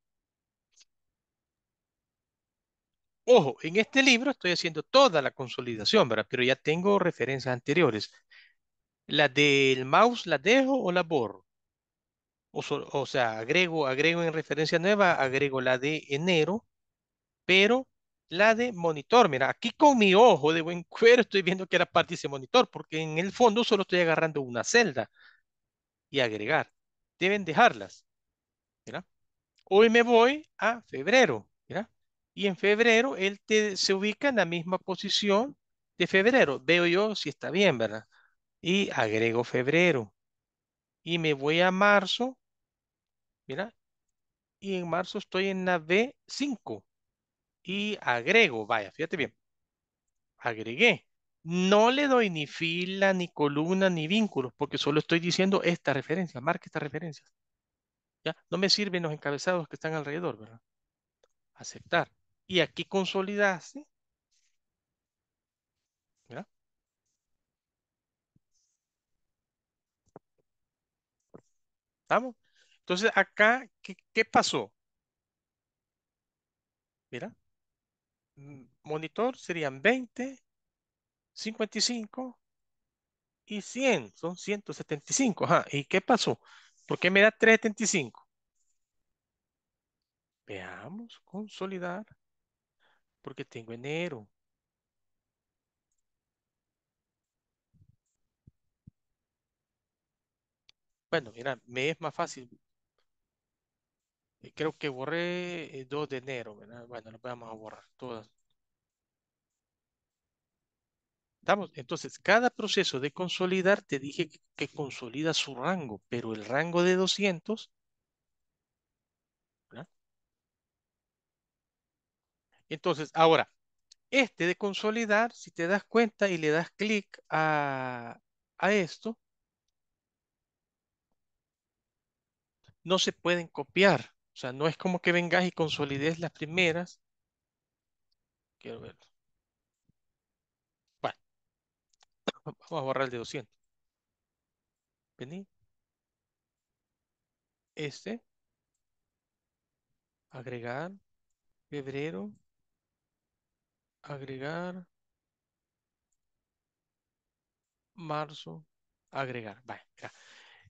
Ojo, en este libro estoy haciendo toda la consolidación, Pero ya tengo referencias anteriores. ¿La del mouse la dejo o la borro? O, sea, agrego, agrego en referencia nueva, agrego la de enero, pero la de monitor. Mira, aquí con mi ojo de buen cuero estoy viendo que era parte de ese monitor, porque en el fondo solo estoy agarrando una celda y agregar deben dejarlas. Hoy me voy a febrero. Y en febrero él se ubica en la misma posición de febrero. Veo yo si está bien, ¿verdad? Y agrego febrero. Y me voy a marzo. Mira. Y en marzo estoy en la B5. Y agrego, vaya, fíjate bien. Agregué. No le doy ni fila, ni columna, ni vínculos, porque solo estoy diciendo esta referencia, marca esta referencia. ¿Ya? No me sirven los encabezados que están alrededor, ¿verdad? Aceptar. Y aquí consolidarse. ¿Ya? ¿Estamos? Entonces, acá, ¿qué, qué pasó? Mira. Mm, monitor serían 20 55 y 100, son 175. Ajá, ¿y qué pasó? ¿Por qué me da 375? Veamos, consolidar, porque tengo enero. Bueno, mira, me es más fácil. Eh, creo que borré eh, dos 2 de enero, ¿verdad? Bueno, lo vamos a borrar todas. Entonces, cada proceso de consolidar, te dije que, consolida su rango, pero el rango de 200 Entonces, ahora, este de consolidar, si te das cuenta y le das clic a, a, esto, no se pueden copiar. O sea, no es como que vengas y consolides las primeras. Quiero verlo. Vamos a borrar el de 200. Vení. Este. Agregar. Febrero. Agregar. Marzo. Agregar.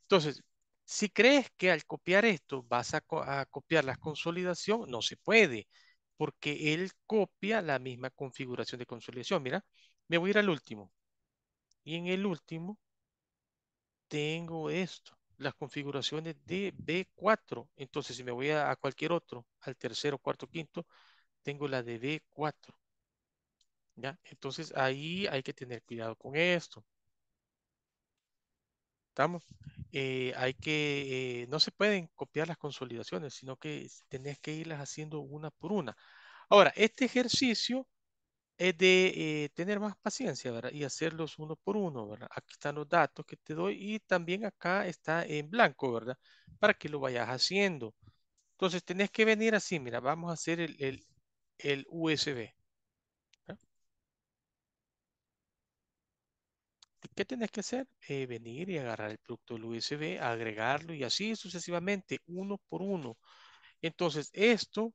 Entonces, si crees que al copiar esto vas a copiar la consolidación, no se puede, porque él copia la misma configuración de consolidación. Mira, me voy a ir al último. Y en el último, tengo esto, las configuraciones de B4. Entonces, si me voy a, cualquier otro, al tercero, cuarto, quinto, tengo la de B4. ¿Ya? Entonces, ahí hay que tener cuidado con esto. ¿Estamos? Eh, hay que, eh, no se pueden copiar las consolidaciones, sino que tenés que irlas haciendo una por una. Ahora, este ejercicio es de eh, tener más paciencia, ¿verdad? Y hacerlos uno por uno, ¿verdad? Aquí están los datos que te doy y también acá está en blanco, ¿verdad? Para que lo vayas haciendo. Entonces tenés que venir así, mira, vamos a hacer el, USB. ¿Qué tenés que hacer? Eh, venir y agarrar el producto del USB, agregarlo y así sucesivamente, uno por uno. Entonces esto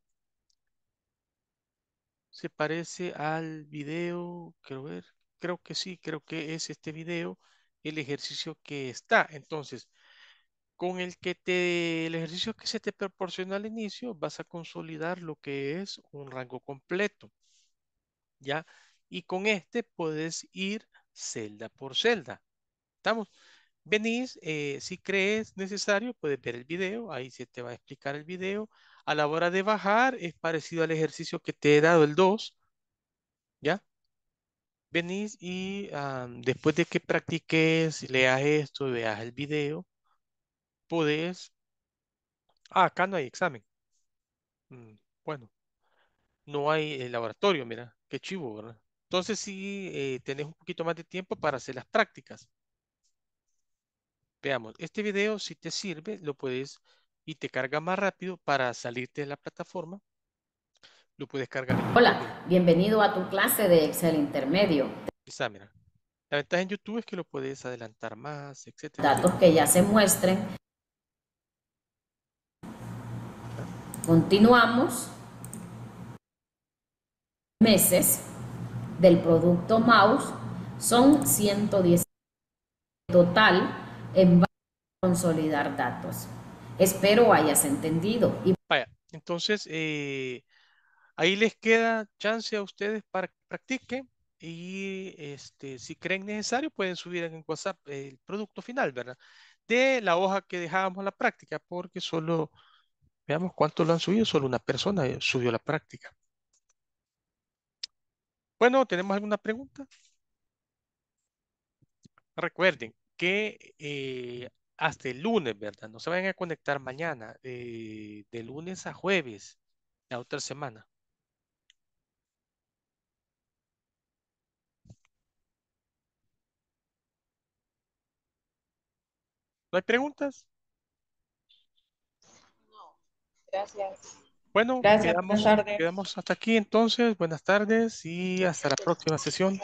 se parece al video, quiero ver, creo que sí, creo que es este video el ejercicio que está. Entonces, con el que te, el ejercicio que se te proporciona al inicio, vas a consolidar lo que es un rango completo. ¿Ya? Y con este puedes ir celda por celda. ¿Estamos? Venís, eh, si crees necesario, puedes ver el video, ahí se te va a explicar el video. A la hora de bajar es parecido al ejercicio que te he dado, el 2. ¿Ya? Venís y ah, después de que practiques, leas esto, veas el video, podés... Ah, acá no hay examen. Mm, bueno, no hay el eh, laboratorio, mira, qué chivo, ¿verdad? Entonces si eh, tenés un poquito más de tiempo para hacer las prácticas. Veamos, este video si te sirve, lo puedes y te carga más rápido para salirte de la plataforma, lo puedes cargar. Hola, bienvenido a tu clase de Excel intermedio. La ventaja en YouTube es que lo puedes adelantar más, etc. Datos que ya se muestren. Continuamos. Meses del producto mouse son 110 total en consolidar datos. Espero hayas entendido. Y... Vaya, entonces eh, ahí les queda chance a ustedes para que practiquen y este, si creen necesario pueden subir en WhatsApp el producto final, ¿verdad? De la hoja que dejábamos la práctica, porque solo, veamos cuánto lo han subido, solo una persona eh, subió la práctica. Bueno, ¿tenemos alguna pregunta? Recuerden que eh, hasta el lunes, ¿verdad? No se vayan a conectar mañana, eh, de lunes a jueves, la otra semana. ¿No hay preguntas? No, gracias. Bueno, quedamos hasta aquí entonces. Buenas tardes y hasta la próxima sesión.